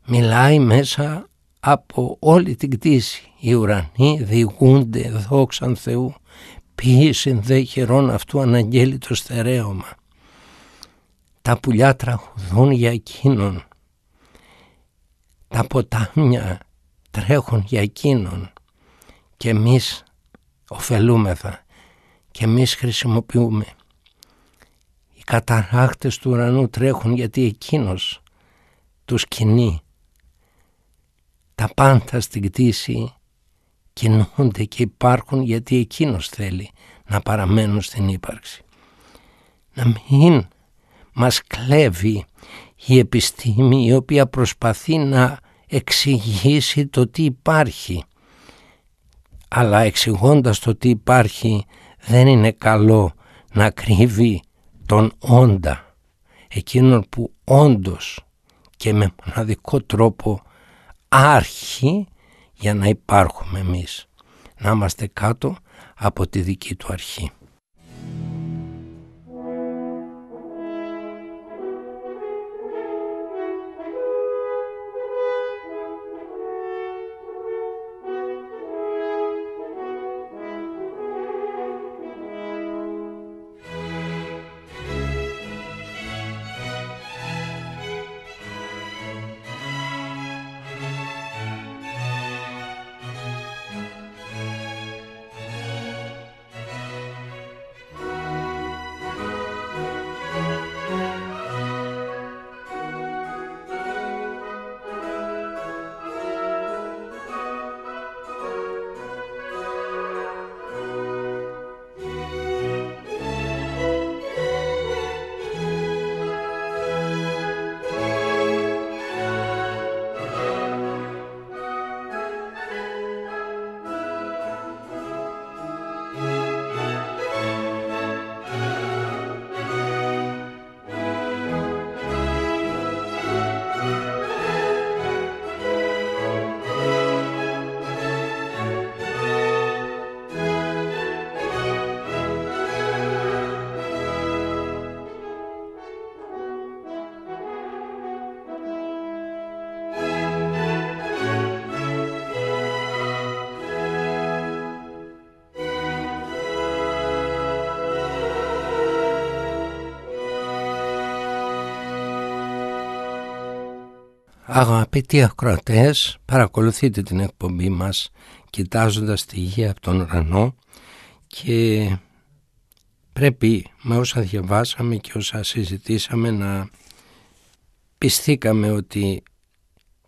Μιλάει μέσα από όλη την κτήση. Οι ουρανοί διηγούνται δόξαν Θεού, ποιήσιν δε αυτού αναγγέλει το στερέωμα τα πουλιά τραγουδούν για εκείνον, τα ποτάμια τρέχουν για εκείνον και εμείς ωφελούμεθα και εμείς χρησιμοποιούμε. Οι καταράκτες του ουρανού τρέχουν γιατί εκείνος τους κινεί. Τα πάντα στην κτήση κινούνται και υπάρχουν γιατί εκείνος θέλει να παραμένουν στην ύπαρξη. Να μην μας κλέβει η επιστήμη η οποία προσπαθεί να εξηγήσει το τι υπάρχει. Αλλά εξηγώντας το τι υπάρχει δεν είναι καλό να κρύβει τον όντα, εκείνον που όντως και με μοναδικό τρόπο άρχει για να υπάρχουμε εμείς, να είμαστε κάτω από τη δική του αρχή. Αγαπητοί ακροατές, παρακολουθείτε την εκπομπή μας κοιτάζοντας τη γη από τον ουρανό και πρέπει με όσα διαβάσαμε και όσα συζητήσαμε να πιστήκαμε ότι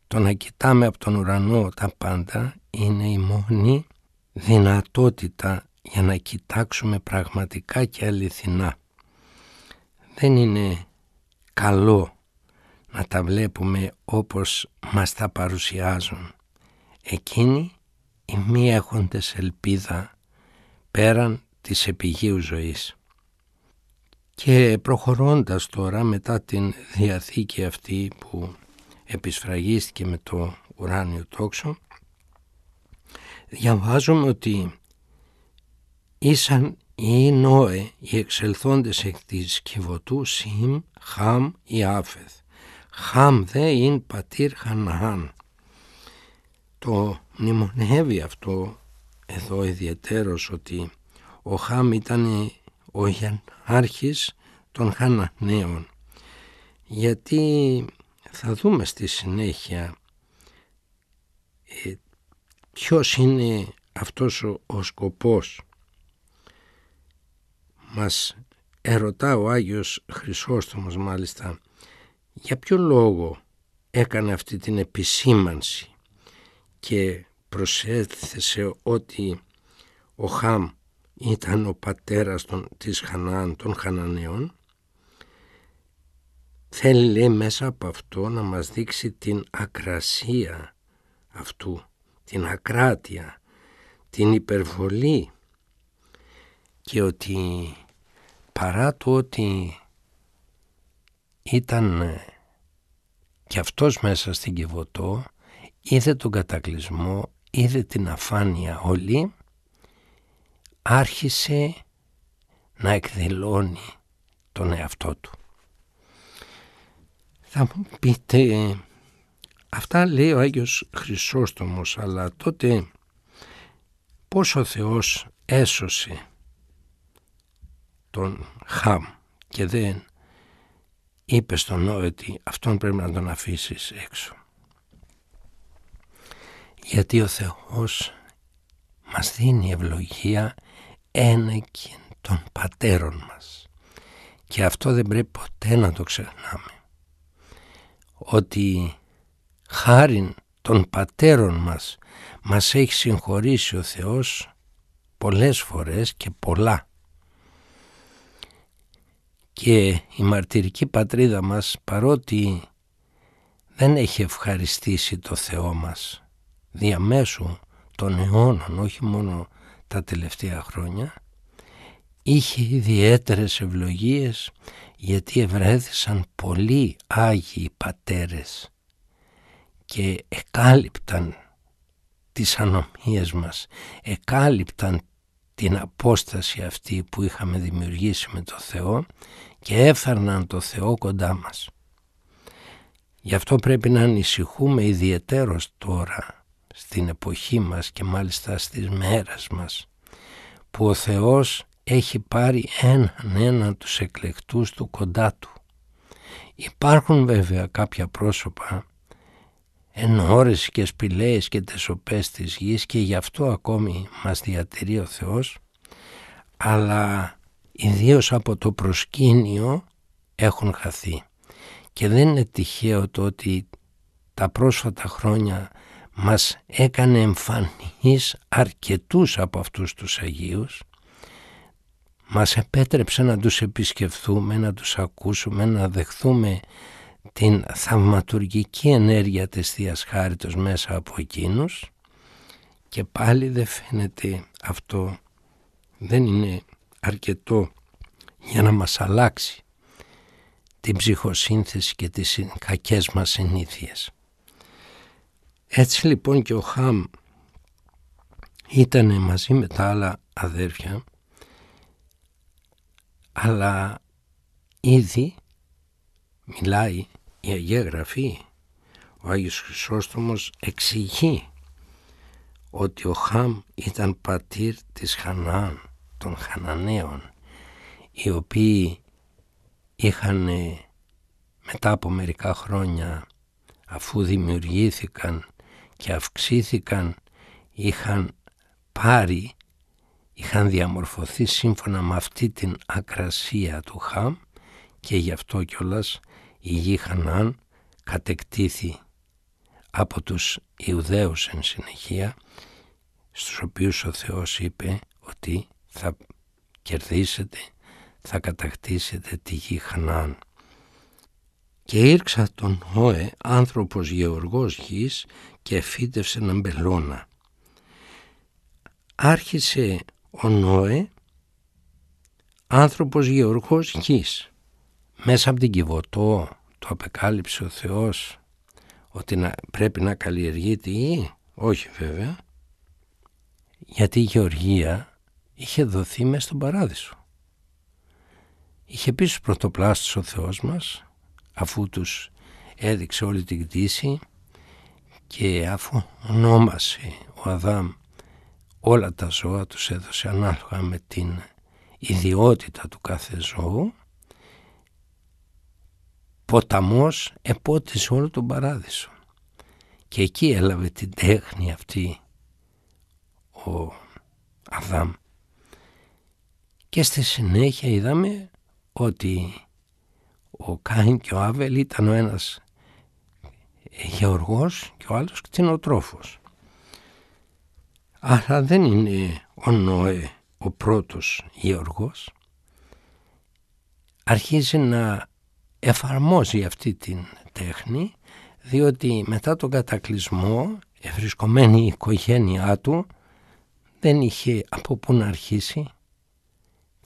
το να κοιτάμε από τον ουρανό τα πάντα είναι η μόνη δυνατότητα για να κοιτάξουμε πραγματικά και αληθινά. Δεν είναι καλό να τα βλέπουμε όπως μας τα παρουσιάζουν. Εκείνοι οι μη έχοντες ελπίδα πέραν της επιγείου ζωής. Και προχωρώντας τώρα μετά την Διαθήκη αυτή που επισφραγίστηκε με το ουράνιο τόξο διαβάζουμε ότι ήσαν οι Νόε οι εξελθόντες εκ της Κιβωτού Σιμ, Χαμ ή Χαμ δε ειν πατήρ χαναάν». Το μνημονεύει αυτό εδώ ιδιαιτέρως ότι ο Χαμ ήταν ο γενάρχης των Χαναναίων γιατί θα δούμε στη συνέχεια ε, ποιος είναι αυτός ο, ο σκοπός. Μας ερωτά ο Άγιος Χρυσόστομος μάλιστα για ποιο λόγο έκανε αυτή την επισήμανση και προσέθεσε ότι ο Χαμ ήταν ο πατέρας των, της Χανάν, των Χαναναίων θέλει μέσα από αυτό να μας δείξει την ακρασία αυτού, την ακράτεια, την υπερβολή και ότι παρά το ότι ήταν ε, και αυτός μέσα στην Κιβωτό είδε τον κατακλυσμό, είδε την αφάνεια όλη, άρχισε να εκδηλώνει τον εαυτό του. Θα μου πείτε, αυτά λέει ο Άγιος Χρυσόστομος, αλλά τότε πώς ο Θεός έσωσε τον Χαμ και δεν είπε στον ότι αυτόν πρέπει να τον αφήσεις έξω. Γιατί ο Θεός μας δίνει ευλογία ένεκιν των πατέρων μας. Και αυτό δεν πρέπει ποτέ να το ξεχνάμε. Ότι χάριν των πατέρων μας μας έχει συγχωρήσει ο Θεός πολλές φορές και πολλά και η μαρτυρική πατρίδα μας παρότι δεν έχει ευχαριστήσει το Θεό μας διαμέσου των αιώνων όχι μόνο τα τελευταία χρόνια είχε ιδιαίτερε ευλογίες γιατί ευρέθησαν πολλοί Άγιοι Πατέρες και εκάλυπταν τις ανομίες μας, εκάλυπταν την απόσταση αυτή που είχαμε δημιουργήσει με το Θεό και έφθαρναν το Θεό κοντά μας. Γι' αυτό πρέπει να ανησυχούμε ιδιαιτέρως τώρα στην εποχή μας και μάλιστα στις μέρες μας που ο Θεός έχει πάρει έναν έναν τους εκλεκτούς του κοντά του. Υπάρχουν βέβαια κάποια πρόσωπα ενώρες και σπηλαίες και τεσοπές της γης και γι' αυτό ακόμη μας διατηρεί ο Θεός αλλά ιδίως από το προσκήνιο έχουν χαθεί. Και δεν είναι τυχαίο το ότι τα πρόσφατα χρόνια μας έκανε εμφανείς αρκετούς από αυτούς τους Αγίους μας επέτρεψε να τους επισκεφθούμε, να τους ακούσουμε, να δεχθούμε την θαυματουργική ενέργεια της Θείας Χάριτος μέσα από εκείνους και πάλι δεν φαίνεται αυτό, δεν είναι αρκετό για να μας αλλάξει την ψυχοσύνθεση και τις κακές μας συνήθειες. Έτσι λοιπόν και ο Χαμ ήταν μαζί με τα άλλα αδέρφια αλλά ήδη μιλάει η Αγία Γραφή ο Άγιος Χρυσόστομος εξηγεί ότι ο Χαμ ήταν πατήρ της Χανάν των Χαναναίων οι οποίοι είχαν ε, μετά από μερικά χρόνια αφού δημιουργήθηκαν και αυξήθηκαν είχαν πάρει, είχαν διαμορφωθεί σύμφωνα με αυτή την ακρασία του Χαμ και γι' αυτό κιόλας η γη Χανάν κατεκτήθη από τους Ιουδαίους εν συνεχεία στους οποίους ο Θεός είπε ότι θα κερδίσετε, θα κατακτήσετε τη γη Χανάν. Και ήρξα τον Χόε άνθρωπος γεωργός γης και φύτευσε να μπελώνα. Άρχισε ο Νόε άνθρωπος γεωργός γης. Μέσα από την Κιβωτό το απεκάλυψε ο Θεός ότι να, πρέπει να καλλιεργεί τη γη. Όχι βέβαια. Γιατί η γεωργία είχε δοθεί μέσα στον παράδεισο. Είχε πει στους πρωτοπλάστους ο Θεός μας, αφού τους έδειξε όλη την κτήση και αφού ονόμασε ο Αδάμ όλα τα ζώα τους έδωσε ανάλογα με την ιδιότητα του κάθε ζώου ποταμός επότισε όλο τον παράδεισο και εκεί έλαβε την τέχνη αυτή ο Αδάμ και στη συνέχεια είδαμε ότι ο Κάιν και ο Άβελ ήταν ο ένας γεωργός και ο άλλος κτηνοτρόφος. Άρα δεν είναι ο Νόε ο πρώτος γεωργός. Αρχίζει να εφαρμόζει αυτή την τέχνη διότι μετά τον κατακλυσμό ευρισκομένη η οικογένειά του δεν είχε από πού να αρχίσει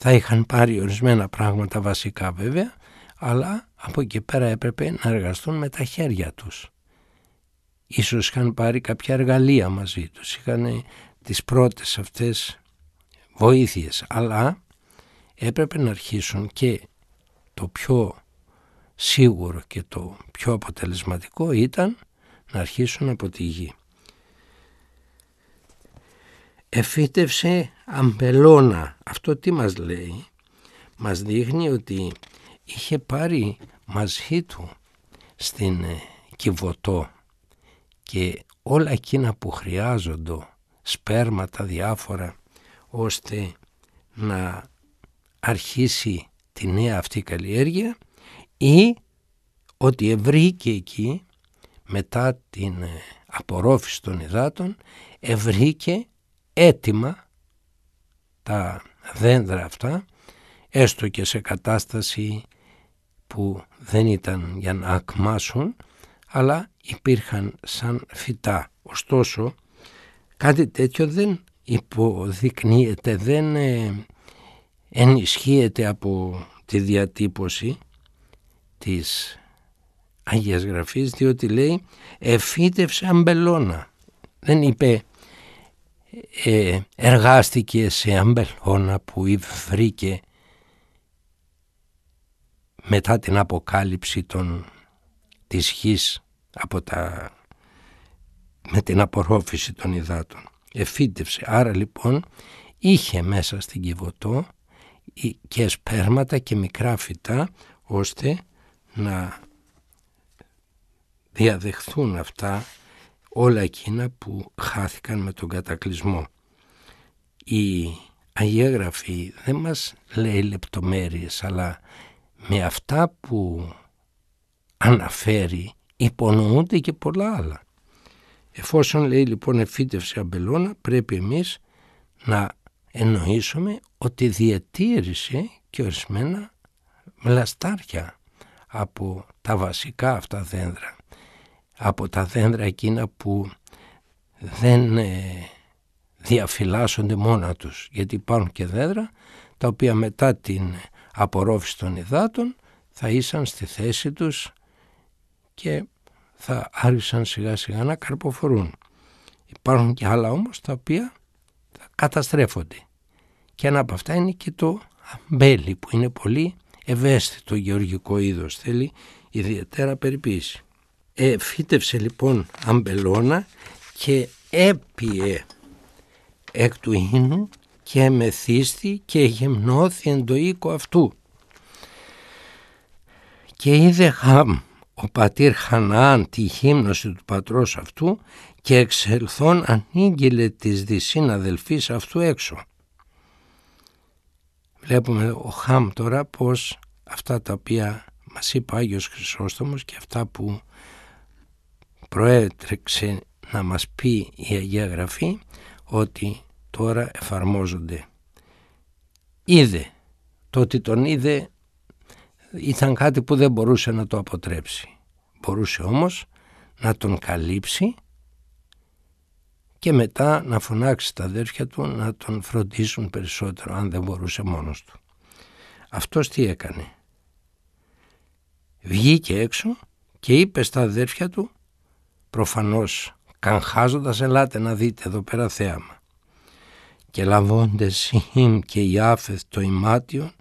θα είχαν πάρει ορισμένα πράγματα βασικά βέβαια, αλλά από εκεί πέρα έπρεπε να εργαστούν με τα χέρια τους. Ίσως είχαν πάρει κάποια εργαλεία μαζί τους, είχαν τις πρώτες αυτές βοήθειες, αλλά έπρεπε να αρχίσουν και το πιο σίγουρο και το πιο αποτελεσματικό ήταν να αρχίσουν από τη γη εφύτευσε αμπελώνα. Αυτό τι μας λέει. Μας δείχνει ότι είχε πάρει μαζί του στην ε, Κιβωτό και όλα εκείνα που χρειάζονται, σπέρματα διάφορα, ώστε να αρχίσει τη νέα αυτή καλλιέργεια ή ότι ευρύκε εκεί μετά την ε, απορρόφηση των υδάτων ευρύκε έτοιμα τα δέντρα αυτά έστω και σε κατάσταση που δεν ήταν για να ακμάσουν αλλά υπήρχαν σαν φυτά. Ωστόσο κάτι τέτοιο δεν υποδεικνύεται, δεν ε, ενισχύεται από τη διατύπωση της Αγίας Γραφής διότι λέει «εφύτευσε αμπελώνα». Δεν είπε ε, εργάστηκε σε αμπελώνα που βρήκε μετά την αποκάλυψη των, της χής από τα, με την απορρόφηση των υδάτων. Εφύτευσε. Άρα λοιπόν είχε μέσα στην κυβωτό και σπέρματα και μικρά φυτά ώστε να διαδεχθούν αυτά όλα εκείνα που χάθηκαν με τον κατακλυσμό. Η Αγία Γραφή δεν μας λέει λεπτομέρειες, αλλά με αυτά που αναφέρει υπονοούνται και πολλά άλλα. Εφόσον λέει λοιπόν εφύτευση αμπελώνα πρέπει εμείς να εννοήσουμε ότι διατήρησε και ορισμένα μλαστάρια από τα βασικά αυτά δέντρα από τα δέντρα εκείνα που δεν ε, διαφυλάσσονται μόνα τους γιατί υπάρχουν και δέντρα τα οποία μετά την απορρόφηση των υδάτων θα ήσαν στη θέση τους και θα άρχισαν σιγά σιγά να καρποφορούν. Υπάρχουν και άλλα όμως τα οποία θα καταστρέφονται. Και ένα από αυτά είναι και το αμπέλι που είναι πολύ ευαίσθητο γεωργικό είδος. Θέλει ιδιαίτερα περιποίηση. Ε, φύτευσε λοιπόν αμπελώνα και έπιε εκ του ίνου και μεθύστη και γεμνώθη εν το οίκο αυτού. Και είδε Χαμ ο πατήρ Χανάν τη γύμνωση του πατρός αυτού και εξελθόν ανήγγειλε της δυσήν αδελφής αυτού έξω. Βλέπουμε ο Χαμ τώρα πως αυτά τα οποία μας είπε ο Άγιος Χρυσόστομος και αυτά που προέτρεξε να μας πει η Αγία Γραφή ότι τώρα εφαρμόζονται. Είδε. Το ότι τον είδε ήταν κάτι που δεν μπορούσε να το αποτρέψει. Μπορούσε όμως να τον καλύψει και μετά να φωνάξει τα αδέρφια του να τον φροντίσουν περισσότερο αν δεν μπορούσε μόνος του. Αυτός τι έκανε. Βγήκε έξω και είπε στα αδέρφια του προφανώς καγχάζοντας, ελάτε να δείτε εδώ πέρα θέαμα» και λαβώντες ημ και η άφεθ το ημάτιον,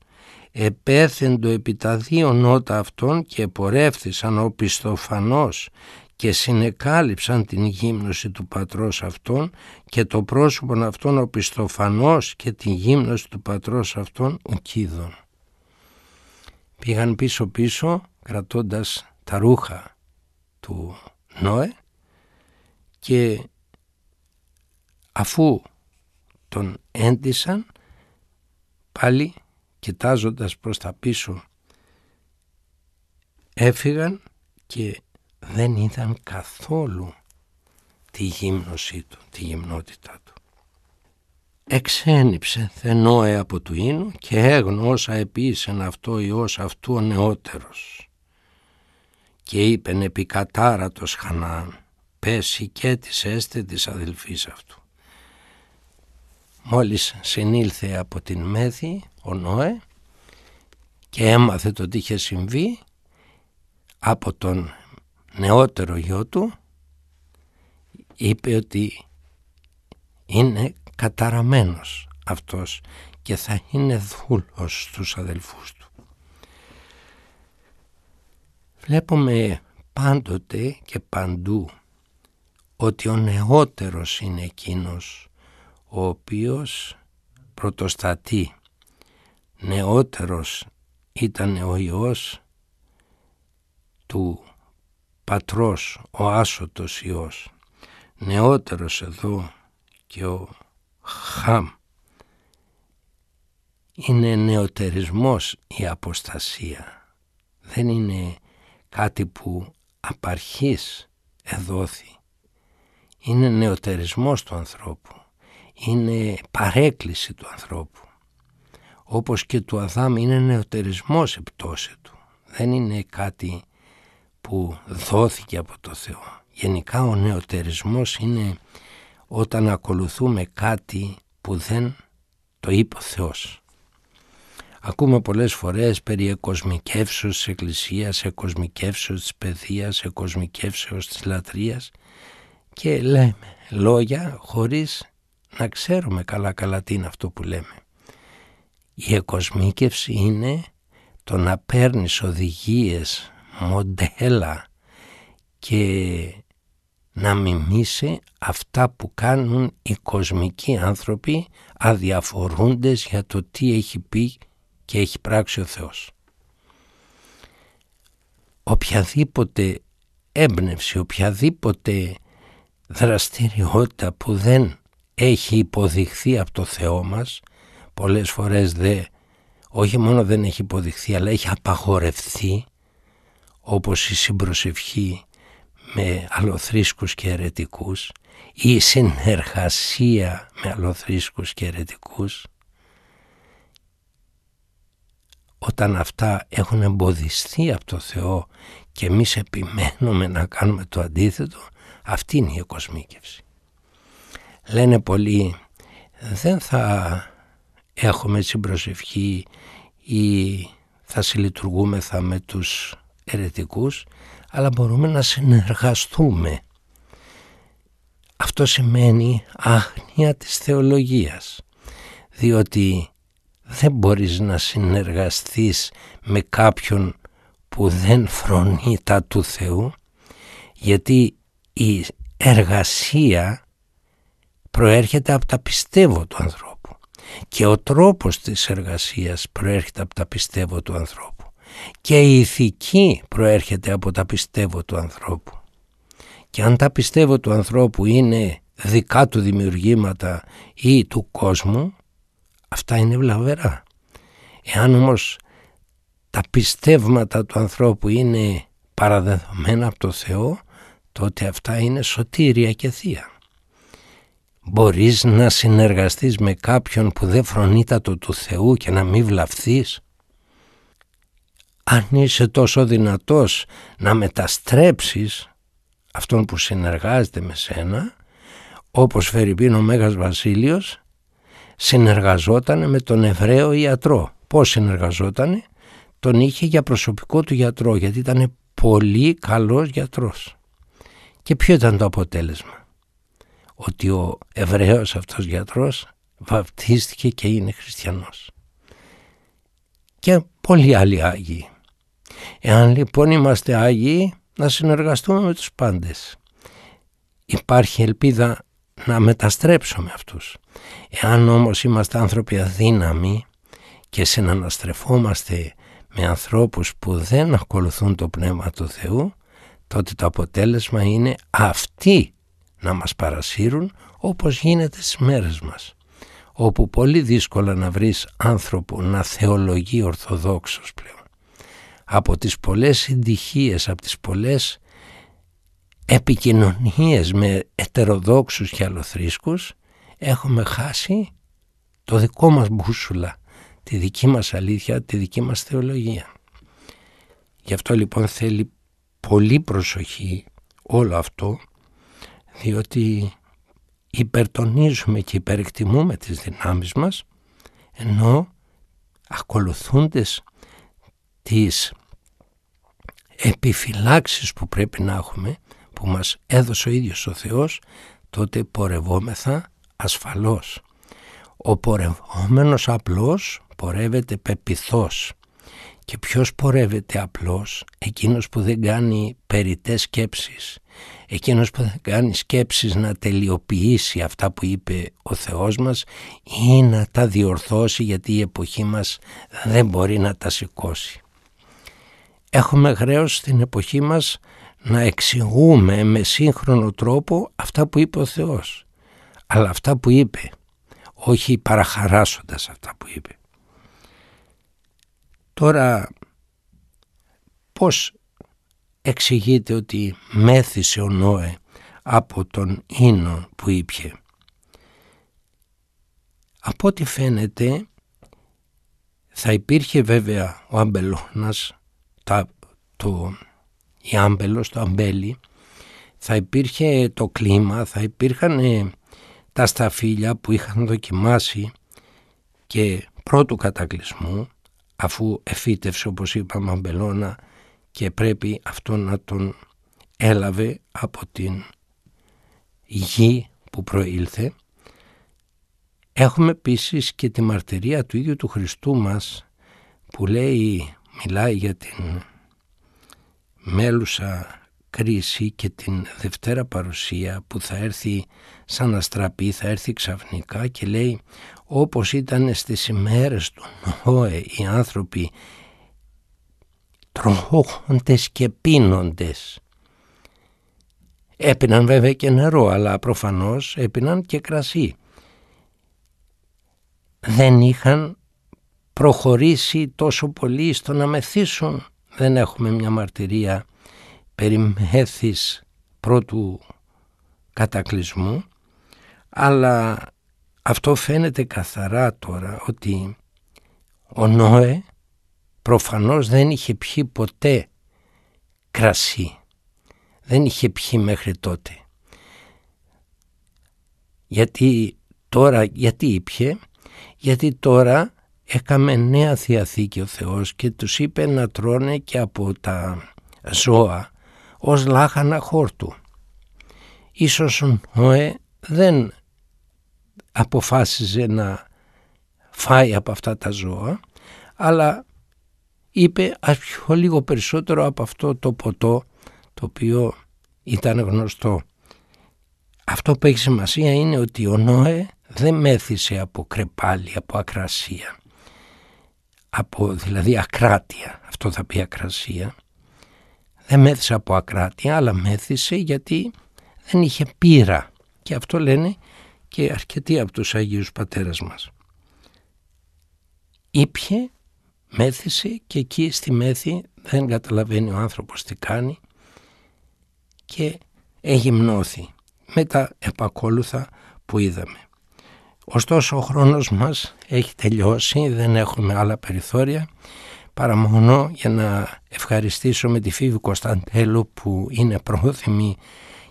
επέθεντο επί τα δύο νότα αυτών και επορεύθησαν ο πιστοφανός και συνεκάλυψαν την γύμνωση του πατρός αυτών και το πρόσωπον αυτών ο πιστοφανός και την γύμνωση του πατρός αυτών κιδων Πήγαν πίσω πίσω κρατώντας τα ρούχα του Νόε και αφού τον έντισαν πάλι κοιτάζοντας προς τα πίσω έφυγαν και δεν είδαν καθόλου τη γύμνωσή του, τη γυμνότητά του. Εξένυψε θενόε από του ίνου και έγνωσα όσα αυτό ιός αυτού ο νεότερος και είπε επί κατάρατος Χανάν, πέσει και της έστε της αδελφής αυτού. Μόλις συνήλθε από την Μέθη ο Νόε και έμαθε το τι είχε συμβεί από τον νεότερο γιο του είπε ότι είναι καταραμένος αυτός και θα είναι δούλος στους αδελφούς του. Βλέπουμε πάντοτε και παντού ότι ο νεότερος είναι εκείνος ο οποίος πρωτοστατεί. Νεότερος ήταν ο Υιός του πατρός, ο άσωτος Υιός. Νεότερος εδώ και ο Χαμ. Είναι νεοτερισμός η αποστασία. Δεν είναι κάτι που απαρχής εδόθη. Είναι νεοτερισμός του ανθρώπου. Είναι παρέκκληση του ανθρώπου. Όπως και του Αδάμ είναι νεοτερισμός η πτώση του. Δεν είναι κάτι που δόθηκε από το Θεό. Γενικά ο νεοτερισμός είναι όταν ακολουθούμε κάτι που δεν το είπε ο Θεός. Ακούμε πολλές φορές περί εκοσμικεύσεως της εκκλησίας, εκοσμικεύσεως της παιδείας, εκοσμικεύσεως της λατρείας και λέμε λόγια χωρίς να ξέρουμε καλά καλά τι είναι αυτό που λέμε. Η εκοσμίκευση είναι το να παίρνεις οδηγίες, μοντέλα και να μιμήσει αυτά που κάνουν οι κοσμικοί άνθρωποι αδιαφορούντες για το τι έχει πει και έχει πράξει ο Θεός. Οποιαδήποτε έμπνευση, οποιαδήποτε δραστηριότητα που δεν έχει υποδειχθεί από το Θεό μας, πολλές φορές δε, όχι μόνο δεν έχει υποδειχθεί αλλά έχει απαγορευθεί, όπως η συμπροσευχή με αλοθρίσκους και αιρετικούς, η συνεργασία με αλοθρίσκους και αιρετικούς, όταν αυτά έχουν εμποδιστεί από το Θεό και εμείς επιμένουμε να κάνουμε το αντίθετο, αυτή είναι η εκοσμίκευση. Λένε πολλοί, δεν θα έχουμε συμπροσευχή ή θα συλλειτουργούμεθα με τους ερετικούς, αλλά μπορούμε να συνεργαστούμε. Αυτό σημαίνει άγνοια της θεολογίας, διότι δεν μπορείς να συνεργαστείς με κάποιον που δεν φρονεί τα του Θεού γιατί η εργασία προέρχεται από τα πιστεύω του ανθρώπου και ο τρόπος της εργασίας προέρχεται από τα πιστεύω του ανθρώπου και η ηθική προέρχεται από τα πιστεύω του ανθρώπου και αν τα πιστεύω του ανθρώπου είναι δικά του δημιουργήματα ή του κόσμου Αυτά είναι βλαβερά. Εάν όμως τα πιστεύματα του ανθρώπου είναι παραδεδομένα από το Θεό, τότε αυτά είναι σωτήρια και θεία. Μπορείς να συνεργαστείς με κάποιον που δεν φρονίτατο του Θεού και να μην βλαφθείς. Αν είσαι τόσο δυνατός να μεταστρέψεις αυτόν που συνεργάζεται με σένα, όπως πίνω ο Μέγας Βασίλειος, συνεργαζόταν με τον Εβραίο ιατρό. Πώς συνεργαζόταν, τον είχε για προσωπικό του γιατρό γιατί ήταν πολύ καλός γιατρός. Και ποιο ήταν το αποτέλεσμα. Ότι ο Εβραίος αυτός γιατρός βαπτίστηκε και είναι χριστιανός. Και πολλοί άλλοι Άγιοι. Εάν λοιπόν είμαστε Άγιοι να συνεργαστούμε με τους πάντες. Υπάρχει ελπίδα να μεταστρέψουμε αυτούς. Εάν όμως είμαστε άνθρωποι αδύναμοι και συναναστρεφόμαστε με ανθρώπους που δεν ακολουθούν το Πνεύμα του Θεού, τότε το αποτέλεσμα είναι αυτοί να μας παρασύρουν όπως γίνεται στις μέρες μας όπου πολύ δύσκολα να βρεις άνθρωπο να θεολογεί ορθοδόξος πλέον. Από τις πολλές συντυχίες, από τις πολλές επικοινωνίες με ετεροδόξους και αλλοθρίσκους έχουμε χάσει το δικό μας μπούσουλα, τη δική μας αλήθεια, τη δική μας θεολογία. Γι' αυτό λοιπόν θέλει πολύ προσοχή όλο αυτό διότι υπερτονίζουμε και υπερεκτιμούμε τις δυνάμεις μας ενώ ακολουθούντες τις επιφυλάξεις που πρέπει να έχουμε που μας έδωσε ο ίδιος ο Θεός, τότε πορευόμεθα ασφαλώς. Ο πορευόμενος απλός πορεύεται πεπιθός. Και ποιος πορεύεται απλός, εκείνος που δεν κάνει περιτές σκέψεις, εκείνος που δεν κάνει σκέψεις να τελειοποιήσει αυτά που είπε ο Θεός μας ή να τα διορθώσει γιατί η εποχή μας δεν μπορεί να τα σηκώσει. Έχουμε χρέος στην εποχή μας να εξηγούμε με σύγχρονο τρόπο αυτά που είπε ο Θεός. Αλλά αυτά που είπε, όχι παραχαράσοντας αυτά που είπε. Τώρα, πώς εξηγείται ότι μέθησε ο Νόε από τον ίνο που ήπιε. Από ό,τι φαίνεται θα υπήρχε βέβαια ο αμπελώνας τα, το η Άμπελος, το Αμπέλι, θα υπήρχε το κλίμα, θα υπήρχαν ε, τα σταφύλια που είχαν δοκιμάσει και πρώτου κατακλυσμού, αφού εφύτευσε όπως είπαμε αμπελώνα και πρέπει αυτό να τον έλαβε από την γη που προήλθε. Έχουμε επίσης και τη μαρτυρία του ίδιου του Χριστού μας που λέει, μιλάει για την μέλουσα κρίση και την Δευτέρα παρουσία που θα έρθει σαν αστραπή, θα έρθει ξαφνικά και λέει όπως ήταν στις ημέρες του Νόε οι άνθρωποι τροχόχοντες και πίνοντες. Έπιναν βέβαια και νερό αλλά προφανώς έπιναν και κρασί. Δεν είχαν προχωρήσει τόσο πολύ στο να μεθύσουν δεν έχουμε μια μαρτυρία περί μέθης πρώτου κατακλυσμού αλλά αυτό φαίνεται καθαρά τώρα ότι ο Νόε προφανώς δεν είχε πιει ποτέ κρασί. Δεν είχε πιει μέχρι τότε. Γιατί τώρα, γιατί ήπιε, γιατί τώρα έκαμε νέα Θεία ο Θεός και τους είπε να τρώνε και από τα ζώα ως λάχανα χόρτου. Ίσως ο Νοέ δεν αποφάσιζε να φάει από αυτά τα ζώα, αλλά είπε ας πιω λίγο περισσότερο από αυτό το ποτό το οποίο ήταν γνωστό. Αυτό που έχει σημασία είναι ότι ο Νόε δεν μέθησε από κρεπάλι, από ακρασία από δηλαδή ακράτεια, αυτό θα πει ακρασία. Δεν μέθησε από ακράτεια, αλλά μέθησε γιατί δεν είχε πείρα. Και αυτό λένε και αρκετοί από τους Άγιους Πατέρες μας. Ήπιε, μέθησε και εκεί στη μέθη δεν καταλαβαίνει ο άνθρωπος τι κάνει και εγυμνώθη με τα επακόλουθα που είδαμε. Ωστόσο ο χρόνος μας έχει τελειώσει, δεν έχουμε άλλα περιθώρια παρά μόνο για να ευχαριστήσω με τη Φίβη Κωνσταντέλο που είναι πρόθυμη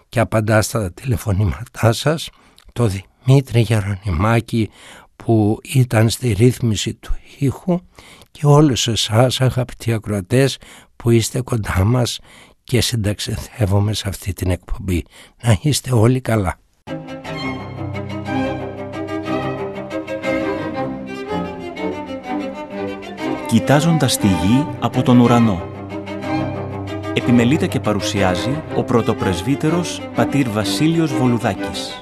και απαντά στα τηλεφωνήματά σας, το Δημήτρη Γερονιμάκη που ήταν στη ρύθμιση του ήχου και όλους εσάς αγαπητοί ακροατές που είστε κοντά μας και συνταξιδεύομαι σε αυτή την εκπομπή. Να είστε όλοι καλά. κοιτάζοντας τη γη από τον ουρανό. Επιμελείται και παρουσιάζει ο πρωτοπρεσβύτερος πατήρ Βασίλειος Βολουδάκης.